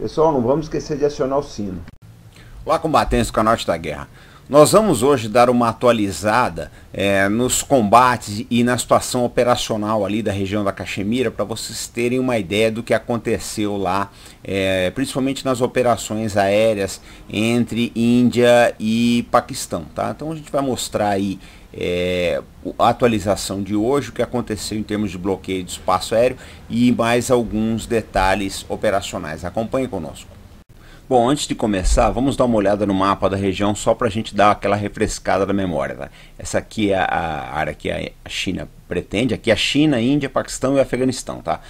Pessoal, não vamos esquecer de acionar o sino. Olá, combatentes do canal da Guerra. Nós vamos hoje dar uma atualizada é, nos combates e na situação operacional ali da região da Caxemira para vocês terem uma ideia do que aconteceu lá, é, principalmente nas operações aéreas entre Índia e Paquistão, tá? Então a gente vai mostrar aí é, a atualização de hoje, o que aconteceu em termos de bloqueio de espaço aéreo e mais alguns detalhes operacionais. Acompanhe conosco. Bom, antes de começar, vamos dar uma olhada no mapa da região só para a gente dar aquela refrescada da memória. Tá? Essa aqui é a área que a China pretende, aqui é a China, Índia, Paquistão e Afeganistão. Tá?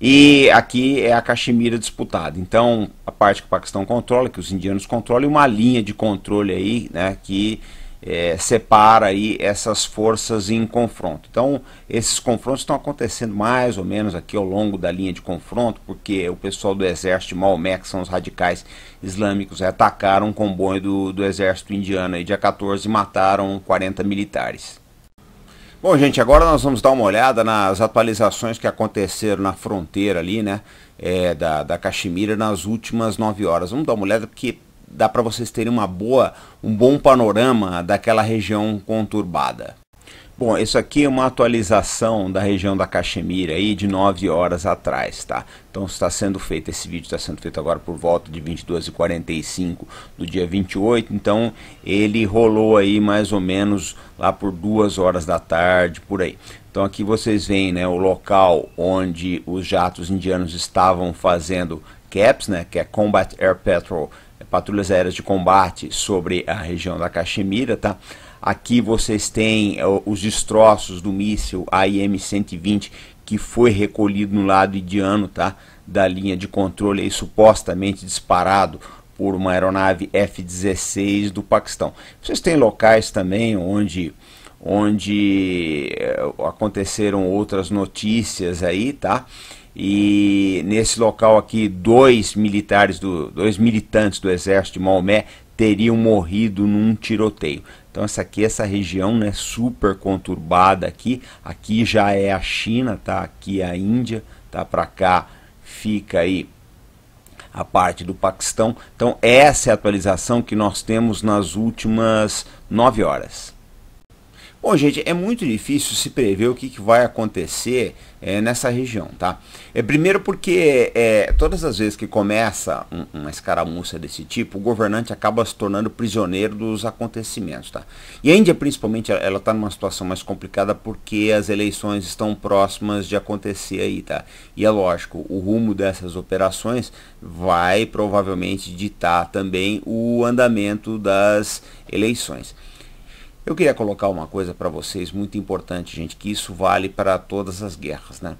E aqui é a Caxemira disputada. Então, a parte que o Paquistão controla, que os indianos controlam, e uma linha de controle aí né, que é, separa aí essas forças em confronto. Então, esses confrontos estão acontecendo mais ou menos aqui ao longo da linha de confronto, porque o pessoal do exército de Maomé, que são os radicais islâmicos, atacaram um comboio do, do exército indiano aí, dia 14 e mataram 40 militares. Bom, gente, agora nós vamos dar uma olhada nas atualizações que aconteceram na fronteira ali, né, é, da, da Caxemira nas últimas 9 horas. Vamos dar uma olhada porque dá para vocês terem uma boa, um bom panorama daquela região conturbada. Bom, isso aqui é uma atualização da região da Caxemira aí de 9 horas atrás, tá? Então está sendo feito, esse vídeo está sendo feito agora por volta de 22h45 do dia 28, então ele rolou aí mais ou menos lá por 2 horas da tarde, por aí. Então aqui vocês veem né, o local onde os jatos indianos estavam fazendo CAPS, né, que é Combat Air Patrol, é, patrulhas aéreas de combate sobre a região da Caxemira, tá? Aqui vocês têm é, os destroços do míssil AIM-120 que foi recolhido no lado indiano, tá? Da linha de controle e supostamente disparado por uma aeronave F-16 do Paquistão. Vocês têm locais também onde onde é, aconteceram outras notícias aí, tá? E nesse local aqui, dois militares, do, dois militantes do exército de Maomé teriam morrido num tiroteio. Então essa aqui, essa região né, super conturbada aqui, aqui já é a China, tá? Aqui é a Índia, tá? Para cá fica aí a parte do Paquistão. Então essa é a atualização que nós temos nas últimas nove horas. Bom, gente, é muito difícil se prever o que, que vai acontecer é, nessa região, tá? É, primeiro porque é, todas as vezes que começa um, uma escaramuça desse tipo, o governante acaba se tornando prisioneiro dos acontecimentos, tá? E a Índia, principalmente, ela está numa situação mais complicada porque as eleições estão próximas de acontecer aí, tá? E é lógico, o rumo dessas operações vai provavelmente ditar também o andamento das eleições. Eu queria colocar uma coisa para vocês muito importante, gente, que isso vale para todas as guerras, né?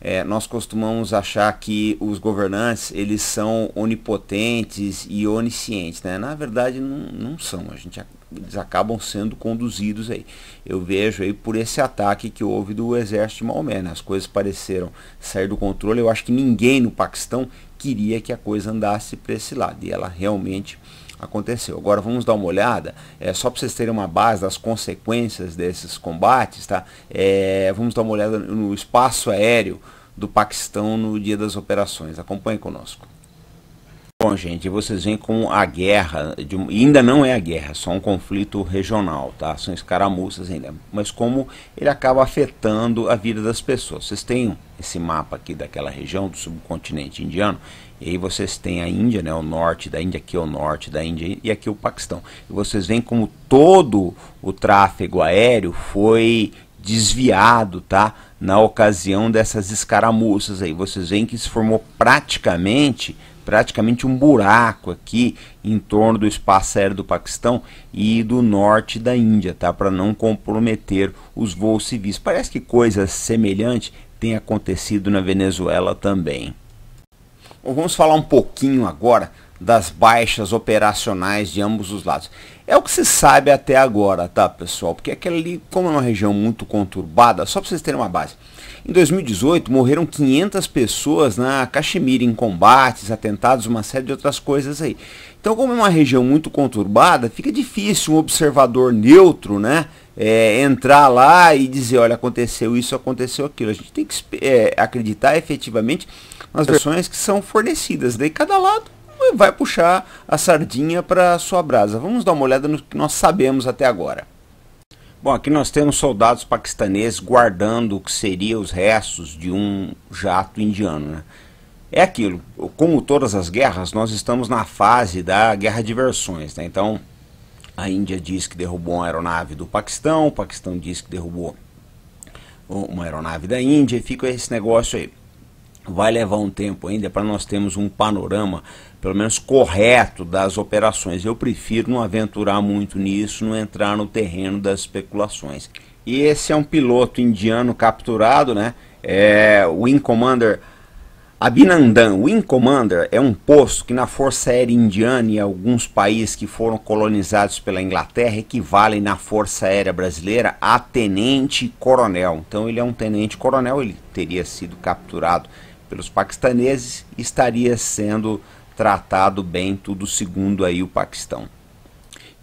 É, nós costumamos achar que os governantes eles são onipotentes e oniscientes, né? Na verdade não, não são, a gente, eles acabam sendo conduzidos aí. Eu vejo aí por esse ataque que houve do exército de Maomé, né? as coisas pareceram sair do controle. Eu acho que ninguém no Paquistão queria que a coisa andasse para esse lado e ela realmente aconteceu. Agora vamos dar uma olhada, é, só para vocês terem uma base das consequências desses combates, tá? É, vamos dar uma olhada no espaço aéreo do Paquistão no dia das operações. Acompanhe conosco. Bom, gente, vocês veem como a guerra, de, ainda não é a guerra, é só um conflito regional, tá? São escaramuças ainda, mas como ele acaba afetando a vida das pessoas. Vocês têm esse mapa aqui daquela região do subcontinente indiano, e aí vocês têm a Índia, né, o norte da Índia, aqui é o norte da Índia e aqui é o Paquistão. E vocês veem como todo o tráfego aéreo foi desviado, tá? Na ocasião dessas escaramuças aí. Vocês veem que se formou praticamente praticamente um buraco aqui em torno do espaço aéreo do Paquistão e do norte da Índia, tá? Para não comprometer os voos civis. Parece que coisa semelhante tem acontecido na Venezuela também. Bom, vamos falar um pouquinho agora das baixas operacionais de ambos os lados. É o que se sabe até agora, tá, pessoal? Porque é aquela ali, como é uma região muito conturbada, só para vocês terem uma base, em 2018, morreram 500 pessoas na Caxemira em combates, atentados, uma série de outras coisas aí. Então, como é uma região muito conturbada, fica difícil um observador neutro, né? É, entrar lá e dizer, olha, aconteceu isso, aconteceu aquilo. A gente tem que é, acreditar efetivamente nas versões que são fornecidas. Daí cada lado vai puxar a sardinha para sua brasa. Vamos dar uma olhada no que nós sabemos até agora. Bom, aqui nós temos soldados paquistaneses guardando o que seria os restos de um jato indiano. Né? É aquilo, como todas as guerras, nós estamos na fase da guerra de versões. Né? Então, a Índia diz que derrubou uma aeronave do Paquistão, o Paquistão diz que derrubou uma aeronave da Índia, e fica esse negócio aí. Vai levar um tempo ainda para nós termos um panorama, pelo menos correto, das operações. Eu prefiro não aventurar muito nisso, não entrar no terreno das especulações. E esse é um piloto indiano capturado, né? É, Wing Commander Abinandan. Wing Commander é um posto que na Força Aérea Indiana e alguns países que foram colonizados pela Inglaterra equivalem na Força Aérea Brasileira a tenente-coronel. Então ele é um tenente-coronel, ele teria sido capturado pelos paquistaneses, estaria sendo tratado bem, tudo segundo aí o Paquistão.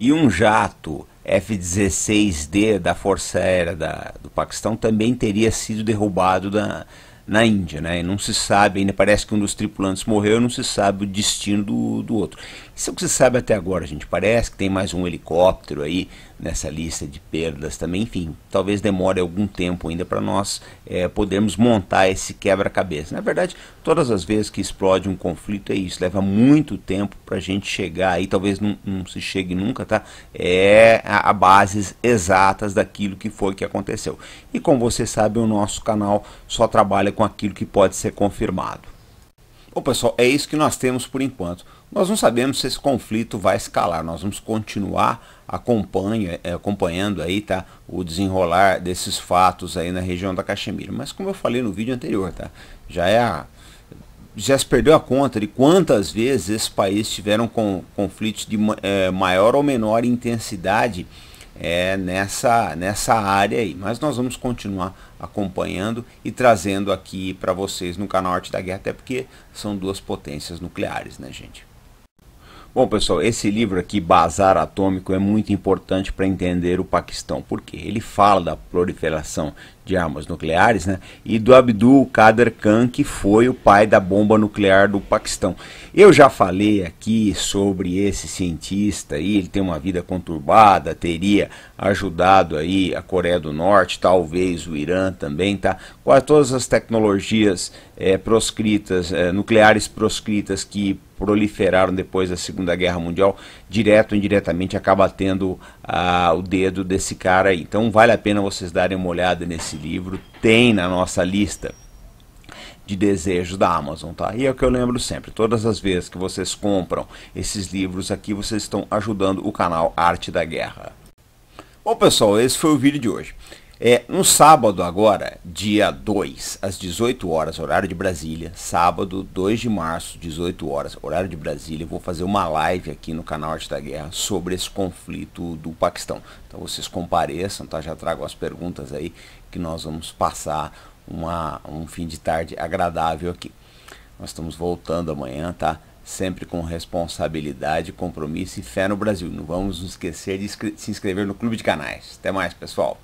E um jato F-16D da Força Aérea da, do Paquistão também teria sido derrubado da, na Índia, né? E não se sabe ainda, parece que um dos tripulantes morreu, não se sabe o destino do, do outro. Isso é o que se sabe até agora, gente. Parece que tem mais um helicóptero aí nessa lista de perdas também. Enfim, talvez demore algum tempo ainda para nós é, podermos montar esse quebra-cabeça. Na verdade, todas as vezes que explode um conflito é isso, leva muito tempo para a gente chegar aí, talvez não, não, se chegue nunca, tá? É a, a bases exatas daquilo que foi que aconteceu. E como você sabe, o nosso canal só trabalha com aquilo que pode ser confirmado. Bom, pessoal, é isso que nós temos por enquanto. Nós não sabemos se esse conflito vai escalar. Nós vamos continuar acompanha, é, acompanhando aí, tá, o desenrolar desses fatos aí na região da Caxemira. Mas como eu falei no vídeo anterior, tá, já é a, já se perdeu a conta de quantas vezes esse país tiveram com, conflitos de é, maior ou menor intensidade é, nessa, nessa área aí. Mas nós vamos continuar acompanhando e trazendo aqui para vocês no canal Arte da Guerra, até porque são duas potências nucleares, né, gente? Bom, pessoal, esse livro aqui, Bazar Atômico, é muito importante para entender o Paquistão, porque ele fala da proliferação de armas nucleares, né? E do Abdul Kader Khan, que foi o pai da bomba nuclear do Paquistão. Eu já falei aqui sobre esse cientista aí, ele tem uma vida conturbada, teria ajudado aí a Coreia do Norte, talvez o Irã também, tá? Quase todas as tecnologias é, proscritas, é, nucleares proscritas que proliferaram depois da Segunda Guerra Mundial, direto ou indiretamente acaba tendo ah, o dedo desse cara aí. Então vale a pena vocês darem uma olhada nesse esse livro tem na nossa lista de desejos da Amazon, tá? E é o que eu lembro sempre, todas as vezes que vocês compram esses livros aqui, vocês estão ajudando o canal Arte da Guerra. Bom pessoal, esse foi o vídeo de hoje. É, no sábado agora, dia 2, às 18 horas, horário de Brasília, sábado 2 de março, 18 horas, horário de Brasília, eu vou fazer uma live aqui no canal Arte da Guerra sobre esse conflito do Paquistão. Então vocês compareçam, tá? Já trago as perguntas aí que nós vamos passar uma, um fim de tarde agradável aqui. Nós estamos voltando amanhã, tá? sempre com responsabilidade, compromisso e fé no Brasil. Não vamos nos esquecer de se inscrever no Clube de Canais. Até mais, pessoal.